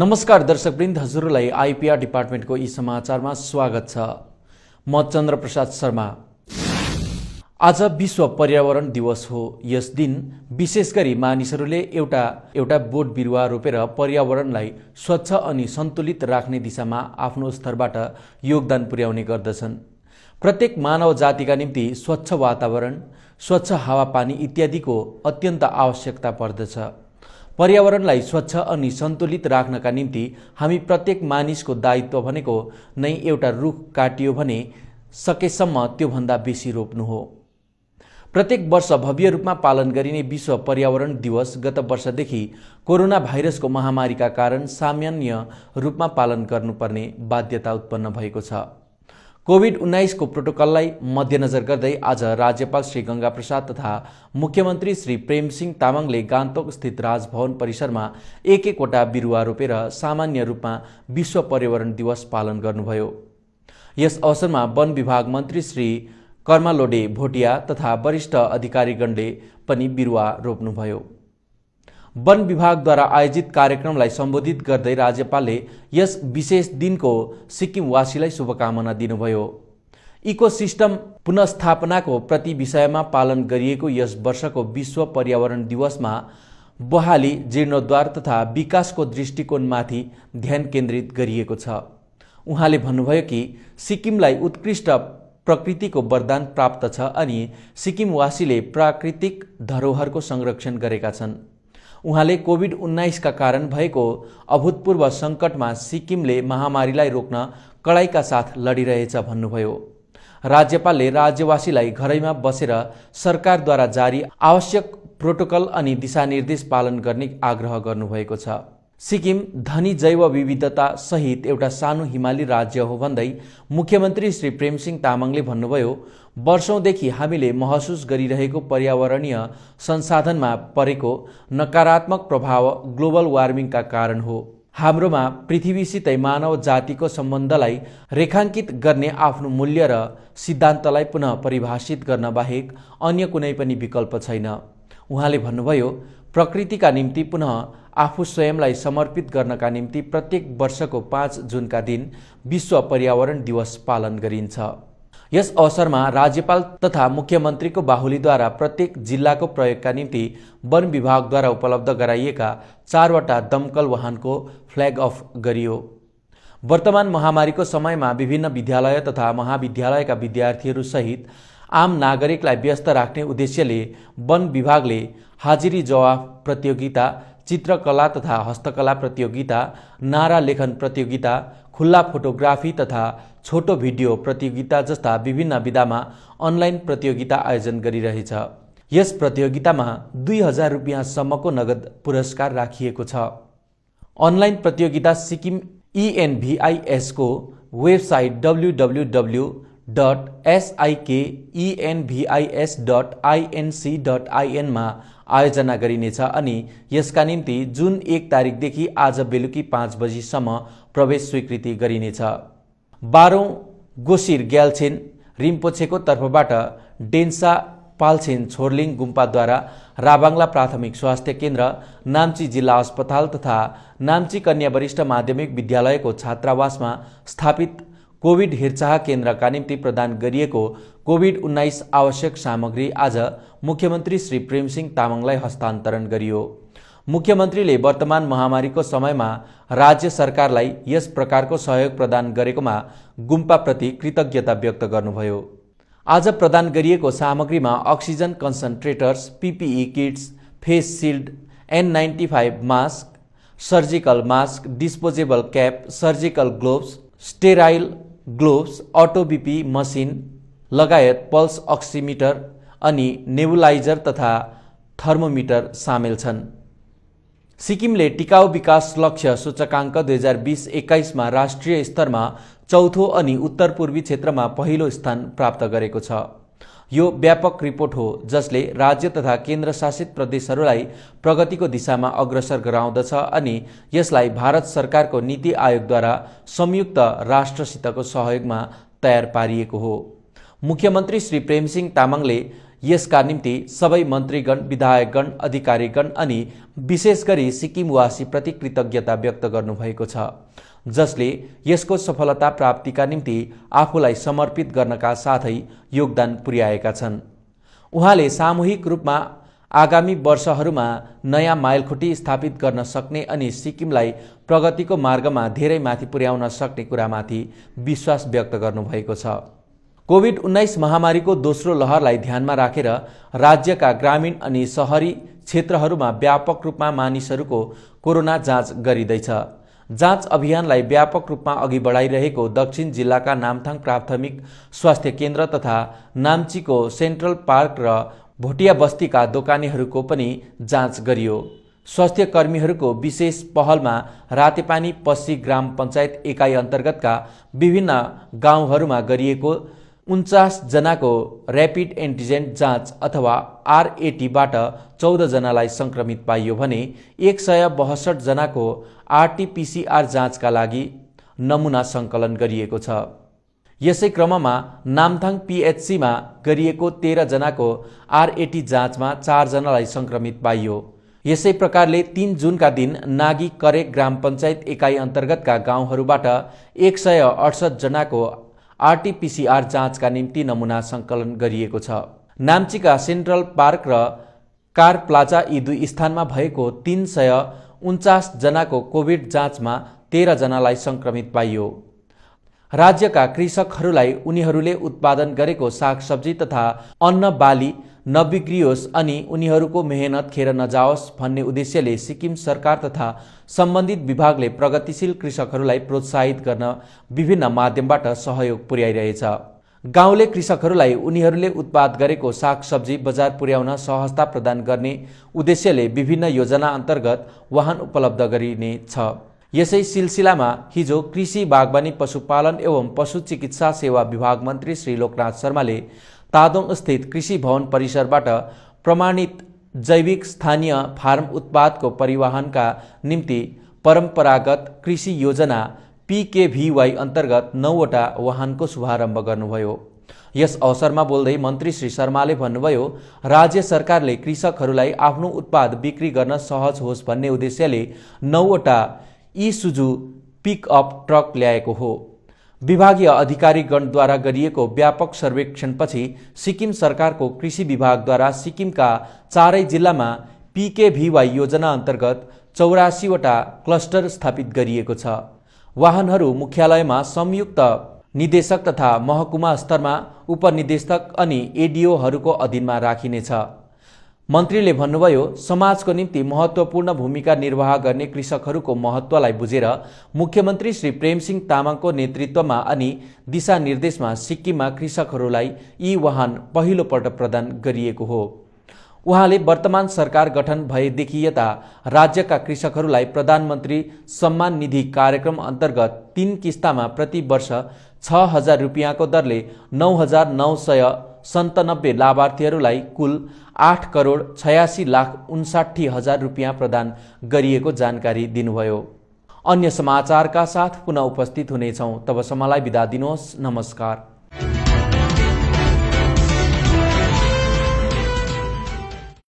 नमस्कार दर्शकवृन्द हजुरलाई आइपिआर डिपार्टमेन्टको यी समाचारमा स्वागत छ म चन्द्रप्रसाद शर्मा आज विश्व पर्यावरण दिवस हो यस दिन विशेष गरी मानिसहरूले एउटा एउटा बोट बिरुवा रोपेर पर्यावरणलाई स्वच्छ अनि सन्तुलित राख्ने दिशामा आफ्नो स्तरबाट योगदान पुर्याउने गर्दछन् प्रत्येक मानव जातिका निम्ति स्वच्छ वातावरण स्वच्छ हावापानी इत्यादिको अत्यन्त आवश्यकता पर्दछ पर्यावरणलाई स्वच्छ अनि सन्तुलित राख्नका निम्ति हामी प्रत्येक मानिसको दायित्व भनेको नै एउटा रुख काटियो भने सकेसम्म त्योभन्दा बेसी रोप्नु हो प्रत्येक वर्ष भव्य रूपमा पालन गरिने विश्व पर्यावरण दिवस गत वर्षदेखि कोरोना भाइरसको महामारीका कारण सामान्य रूपमा पालन गर्नुपर्ने बाध्यता उत्पन्न भएको छ कोभिड उन्नाइसको प्रोटोकललाई मध्यनजर गर्दै आज राज्यपाल श्री गङ्गा प्रसाद तथा मुख्यमन्त्री श्री प्रेमसिंह तामाङले गान्तोक स्थित राजभवन परिसरमा एक एकवटा बिरुवा रोपेर सामान्य रूपमा विश्व पर्यावरण दिवस पालन गर्नुभयो यस अवसरमा वन विभाग मन्त्री श्री कर्मालोडे भोटिया तथा वरिष्ठ अधिकारीगणले पनि बिरुवा रोप्नुभयो वन विभागद्वारा आयोजित कार्यक्रमलाई सम्बोधित गर्दै राज्यपालले यस विशेष दिनको सिक्किमवासीलाई शुभकामना दिनुभयो इको सिस्टम पुनस्थापनाको प्रति विषयमा पालन गरिएको यस वर्षको विश्व पर्यावरण दिवसमा बहाली जीर्णोद्वार तथा विकासको दृष्टिकोणमाथि ध्यान केन्द्रित गरिएको छ उहाँले भन्नुभयो कि सिक्किमलाई उत्कृष्ट प्रकृतिको वरदान प्राप्त छ अनि सिक्किमवासीले प्राकृतिक धरोहरको संरक्षण गरेका छन् उहाँले कोभिड उन्नाइसका कारण भएको अभूतपूर्व सङ्कटमा सिक्किमले महामारीलाई रोक्न कडाइका साथ लडिरहेछ भन्नुभयो राज्यपालले राज्यवासीलाई घरैमा बसेर सरकारद्वारा जारी आवश्यक प्रोटोकल अनि दिशानिर्देश पालन गर्ने आग्रह गर्नुभएको छ सिक्किम धनी जैव विविधता सहित एउटा सानो हिमाली राज्य हो भन्दै मुख्यमन्त्री श्री प्रेमसिंह तामाङले भन्नुभयो वर्षौंदेखि हामीले महसुस गरिरहेको पर्यावरणीय संसाधनमा परेको नकारात्मक प्रभाव ग्लोबल वार्मिङका कारण हो हाम्रोमा पृथ्वीसितै मानव जातिको सम्बन्धलाई रेखाङ्कित गर्ने आफ्नो मूल्य र सिद्धान्तलाई पुनः परिभाषित गर्न बाहेक अन्य कुनै पनि विकल्प छैन उहाँले भन्नुभयो प्रकृतिका निम्ति पुनः आफू स्वयंलाई समर्पित गर्नका निम्ति प्रत्येक वर्षको पाँच जुनका दिन विश्व पर्यावरण दिवस पालन गरिन्छ यस अवसरमा राज्यपाल तथा मुख्यमन्त्रीको बाहुलीद्वारा प्रत्येक जिल्लाको प्रयोगका निम्ति वन विभागद्वारा उपलब्ध गराइएका चारवटा दमकल वाहनको फ्ल्याग अफ गरियो वर्तमान महामारीको समयमा विभिन्न विद्यालय तथा महाविद्यालयका विद्यार्थीहरूसहित आम नागरिकलाई व्यस्त राख्ने उद्देश्यले वन विभागले हाजिरी जवाफ प्रतियोगिता चित्रकला तथा हस्तकला प्रतियोगिता नारा लेखन प्रतियोगिता खुल्ला फोटोग्राफी तथा छोटो भिडियो प्रतियोगिता जस्ता विभिन्न विधामा अनलाइन प्रतियोगिता आयोजन गरिरहेछ यस प्रतियोगितामा दुई हजार रुपियाँसम्मको नगद पुरस्कार राखिएको छ अनलाइन प्रतियोगिता सिक्किम इएनभिआइएसको e website W dot SIKENVIS dot INC dot आइएनमा आयोजना गरिनेछ अनि यसका निम्ति जुन एक तारिकदेखि आज बेलुकी पाँच बजीसम्म प्रवेश स्वीकृति गरिनेछ बाह्रौँ गोसिर ग्याल्छेन रिम्पोछेको तर्फबाट डेन्सा पाल्छेन छोर्लिङ गुम्पाद्वारा राबाङ्ला प्राथमिक स्वास्थ्य केन्द्र नाम्ची जिल्ला अस्पताल तथा नाम्ची कन्या वरिष्ठ माध्यमिक विद्यालयको छात्रावासमा स्थापित कोभिड हेरचाह केन्द्रका निम्ति प्रदान गरिएको कोभिड उन्नाइस आवश्यक सामग्री आज मुख्यमन्त्री श्री प्रेमसिंह तामाङलाई हस्तान्तरण गरियो मुख्यमन्त्रीले वर्तमान महामारीको समयमा राज्य सरकारलाई यस प्रकारको सहयोग प्रदान गरेकोमा गुम्पाप्रति कृतज्ञता व्यक्त गर्नुभयो आज प्रदान गरिएको सामग्रीमा oxygen concentrators PPE kits face shield N ninety five mask surgical mask disposable cap surgical gloves sterile gloves auto BP machine लगायत पल्स अक्सिमिटर अनि नेबुलाइजर तथा थर्मोमिटर सामेल छन् सिक्किमले टिकाउ विकास लक्ष्य सूचकाङ्क दुई हजार बिस एक्काइसमा राष्ट्रिय स्तरमा चौथो अनि उत्तर पूर्वी क्षेत्रमा पहिलो स्थान प्राप्त गरेको छ यो व्यापक रिपोर्ट हो जसले राज्य तथा केन्द्र शासित प्रदेशहरूलाई प्रगतिको दिशामा अग्रसर गराउँदछ अनि यसलाई भारत सरकारको नीति आयोगद्वारा संयुक्त राष्ट्रसितको सहयोगमा तयार पारिएको हो मुख्यमन्त्री श्री प्रेमसिंह तामाङले यसका निम्ति सबै मन्त्रीगण विधायकगण अधिकारीगण अनि विशेष गरी सिक्किमवासीप्रति कृतज्ञता व्यक्त गर्नुभएको छ जसले यसको सफलता प्राप्तिका निम्ति आफूलाई समर्पित गर्नका साथै योगदान पुर्याएका छन् उहाँले सामूहिक रूपमा आगामी वर्षहरूमा नयाँ माइलखुट्टी स्थापित गर्न सक्ने अनि सिक्किमलाई प्रगतिको मार्गमा धेरै माथि पुर्याउन सक्ने कुरामाथि विश्वास व्यक्त गर्नुभएको छ कोभिड उन्नाइस महामारीको दोस्रो लहरलाई ध्यानमा राखेर राज्यका ग्रामीण अनि सहरी क्षेत्रहरूमा व्यापक रूपमा मानिसहरूको कोरोना जाँच गरिँदैछ जाँच अभियानलाई व्यापक रूपमा अघि बढाइरहेको दक्षिण जिल्लाका नामथाङ प्राथमिक स्वास्थ्य केन्द्र तथा नाम्चीको सेन्ट्रल पार्क र भोटिया बस्तीका दोकानेहरूको पनि जाँच गरियो स्वास्थ्य कर्मीहरूको विशेष पहलमा रातेपानी पस्सी ग्राम पञ्चायत एकाइ अन्तर्गतका विभिन्न गाउँहरूमा गरिएको उन्चासजनाको ऱ्यापिड एन्टिजेन जाँच अथवा आरएटीबाट चौधजनालाई संक्रमित पाइयो भने एक सय बहसठजनाको आरटिपिसिआर जाँचका लागि नमुना सङ्कलन गरिएको छ यसै क्रममा नामथाङ पिएचसीमा गरिएको तेह्रजनाको आरएटी जाँचमा चारजनालाई संक्रमित पाइयो यसै प्रकारले तिन जुनका दिन नागी करेक ग्राम पञ्चायत इकाइ अन्तर्गतका गाउँहरूबाट एक सय अडसठजनाको आरटिपिसिआर जाँचका निम्ति नमुना सङ्कलन गरिएको छ नाम्चीका सेन्ट्रल पार्क र कार प्लाजा यी दुई स्थानमा भएको तीन सय उन्चासजनाको कोभिड जाँचमा तेह्रजनालाई सङ्क्रमित पाइयो राज्यका कृषकहरूलाई उनीहरूले उत्पादन गरेको सागसब्जी तथा अन्न बाली नबिग्रियोस् अनि उनीहरूको मेहनत खेर नजाओस् भन्ने उद्देश्यले सिक्किम सरकार तथा सम्बन्धित विभागले प्रगतिशील कृषकहरूलाई प्रोत्साहित गर्न विभिन्न माध्यमबाट सहयोग पुर्याइरहेछ गाउँले कृषकहरूलाई उनीहरूले उत्पाद गरेको सागसब्जी बजार पुर्याउन सहजता प्रदान गर्ने उद्देश्यले विभिन्न योजना अन्तर्गत वाहन उपलब्ध गरिनेछ यसै सिलसिलामा हिजो कृषि बागवानी पशुपालन एवं पशु चिकित्सा सेवा विभाग मन्त्री श्री लोकनाथ शर्माले तादोङस्थित कृषि भवन परिसरबाट प्रमाणित जैविक स्थानीय फार्म उत्पादको परिवहनका निम्ति परम्परागत कृषि योजना पिकेभिवाई अन्तर्गत नौवटा वाहनको शुभारम्भ गर्नुभयो यस अवसरमा बोल्दै मन्त्री श्री शर्माले भन्नुभयो राज्य सरकारले कृषकहरूलाई आफ्नो उत्पाद बिक्री गर्न सहज होस् भन्ने उद्देश्यले नौवटा इसुजु पिकअप ट्रक ल्याएको हो विभागीय अधिकारीगणद्वारा गरिएको व्यापक सर्वेक्षणपछि सिक्किम सरकारको कृषि विभागद्वारा सिक्किमका चारै जिल्लामा पिकेभिवाई योजना अन्तर्गत चौरासीवटा क्लस्टर स्थापित गरिएको छ वाहनहरू मुख्यालयमा संयुक्त निदेशक तथा महकुमा स्तरमा उपनिदेशक अनि एडिओहरूको अधीनमा राखिनेछ मन्त्रीले भन्नुभयो समाजको निम्ति महत्त्वपूर्ण भूमिका निर्वाह गर्ने कृषकहरूको महत्वलाई बुझेर मुख्यमन्त्री श्री प्रेमसिंह तामाङको नेतृत्वमा अनि दिशानिर्देशमा सिक्किममा कृषकहरूलाई यी वाहन पहिलोपल्ट प्रदान गरिएको हो उहाँले वर्तमान सरकार गठन भएदेखि यता राज्यका कृषकहरूलाई प्रधानमन्त्री सम्मान निधि कार्यक्रम अन्तर्गत तीन किस्तामा प्रति वर्ष छ हजार रुपियाँको दरले नौ हजार नौ सय सन्तानब्बे लाभार्थीहरूलाई कुल आठ करोड छयासी लाख उन्साठी हजार रुपियाँ प्रदान गरिएको जानकारी दिनुभयो अन्य समाचारका साथ पुनः उपस्थित हुनेछौँ तबसम्मलाई बिदा दिनुहोस् नमस्कार